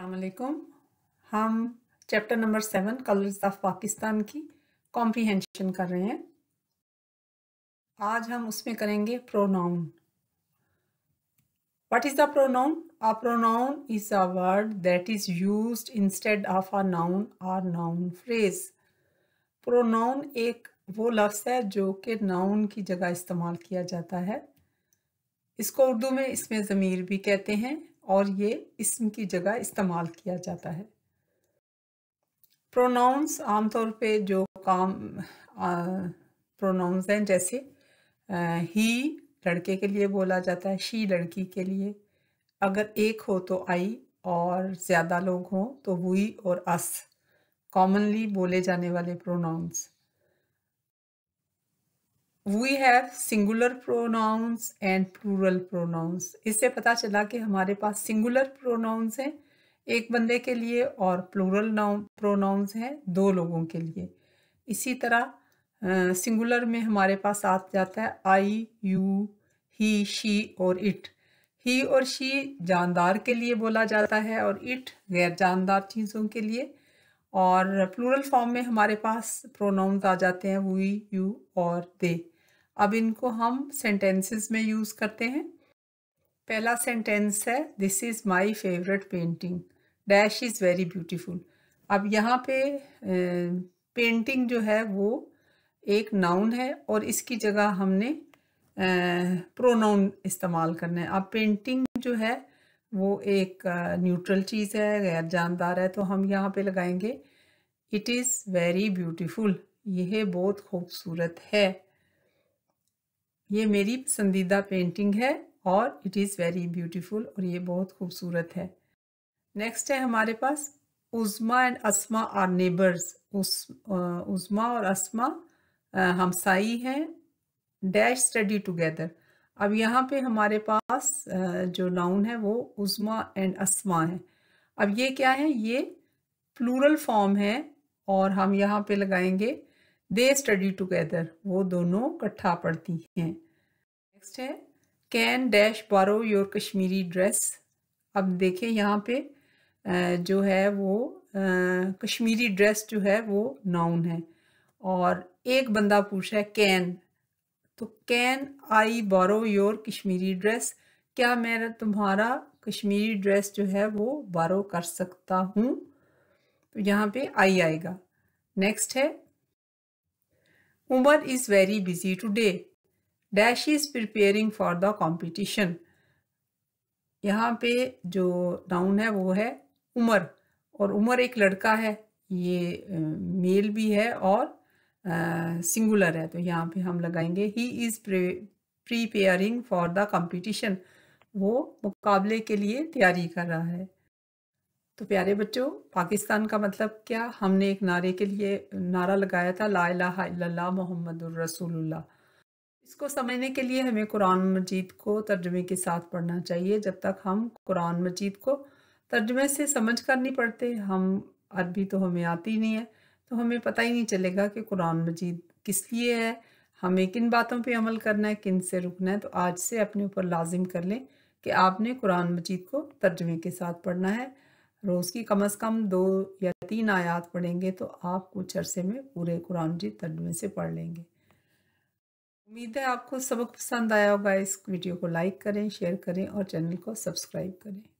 अलकुम हम chapter number seven colours of Pakistan की comprehension कर रहे हैं आज हम उसमें करेंगे pronoun what is the pronoun a pronoun is a word that is used instead of a noun or noun phrase pronoun एक वो लफ्स है जो कि नाउन की जगह इस्तेमाल किया जाता है इसको उर्दू में इसमें ज़मीर भी कहते हैं और ये इसम की जगह इस्तेमाल किया जाता है प्रोनाउंस आमतौर पे जो काम प्रोनाउंस हैं जैसे ही लड़के के लिए बोला जाता है शी लड़की के लिए अगर एक हो तो आई और ज़्यादा लोग हों तो वुई और अस कॉमनली बोले जाने वाले pronouns we have singular pronouns and plural pronouns इससे पता चला कि हमारे पास सिंगुलर pronouns हैं एक बंदे के लिए और प्लूरल noun प्रोनाउंस हैं दो लोगों के लिए इसी तरह सिंगुलर में हमारे पास आ जाता है आई यू ही शी और इट ही और शी जानदार के लिए बोला जाता है और इट गैर जानदार चीज़ों के लिए और प्लूरल फॉर्म में हमारे पास प्रोनाउंस आ जाते हैं वी यू और दे अब इनको हम सेंटेंसेस में यूज़ करते हैं पहला सेंटेंस है this is my favourite painting dash is very beautiful अब यहाँ पे पेंटिंग जो है वो एक नाउन है और इसकी जगह हमने प्रोनाउन इस्तेमाल करना है अब पेंटिंग जो है वो एक न्यूट्रल चीज़ है गैर जानदार है तो हम यहाँ पे लगाएंगे इट इज़ वेरी ब्यूटीफुल यह बहुत खूबसूरत है ये मेरी पसंदीदा पेंटिंग है और इट इज़ वेरी ब्यूटीफुल और ये बहुत खूबसूरत है नेक्स्ट है हमारे पास Uzma and Asma are neighbours उस उज़मा और असमा हमसाई हैं डैश स्टडी टुगेदर अब यहाँ पे हमारे पास जो नाउन है वो उज़मा एंड असमा है अब ये क्या है ये प्लूरल फॉर्म है और हम यहाँ पे लगाएंगे दे स्टडी टूगेदर वो दोनों इकट्ठा पढ़ती हैं नेक्स्ट है can dash borrow your Kashmiri dress अब देखें यहाँ पे जो है वो कश्मीरी ड्रेस जो है वो नाउन है और एक बंदा पूछ रहा है कैन तो कैन आई बारो योर कश्मीरी ड्रेस क्या मैं तुम्हारा कश्मीरी ड्रेस जो है वो बारो कर सकता हूँ तो यहाँ पे आई आएगा नेक्स्ट है Umar is very busy today. Dash is preparing for the competition. यहाँ पे जो नाउन है वो है उमर और उमर एक लड़का है ये मेल भी है और सिंगुलर है तो यहाँ पे हम लगाएंगे he is preparing for the competition वो मुकाबले के लिए तैयारी कर रहा है तो प्यारे बच्चों पाकिस्तान का मतलब क्या हमने एक नारे के लिए नारा लगाया था ला इलाहा मोहम्मद रसूलुल्लाह इसको समझने के लिए हमें कुरान मजीद को तर्जमे के साथ पढ़ना चाहिए जब तक हम कुरान मजीद को तर्जुमे से समझ कर नहीं पढ़ते हम अरबी तो हमें आती नहीं है तो हमें पता ही नहीं चलेगा कि कुरान मजीद किस लिए है हमें किन बातों पे अमल करना है किन से रुकना है तो आज से अपने ऊपर लाजिम कर लें कि आपने कुरान मजीद को तर्जमे के साथ पढ़ना है रोज़ की कम से कम दो या तीन आयात पढ़ेंगे तो आप कुछ अरसे में पूरे कुरान जी तर्जमे से पढ़ लेंगे उम्मीद है आपको सबक पसंद आया होगा इस वीडियो को लाइक करें शेयर करें और चैनल को सब्सक्राइब करें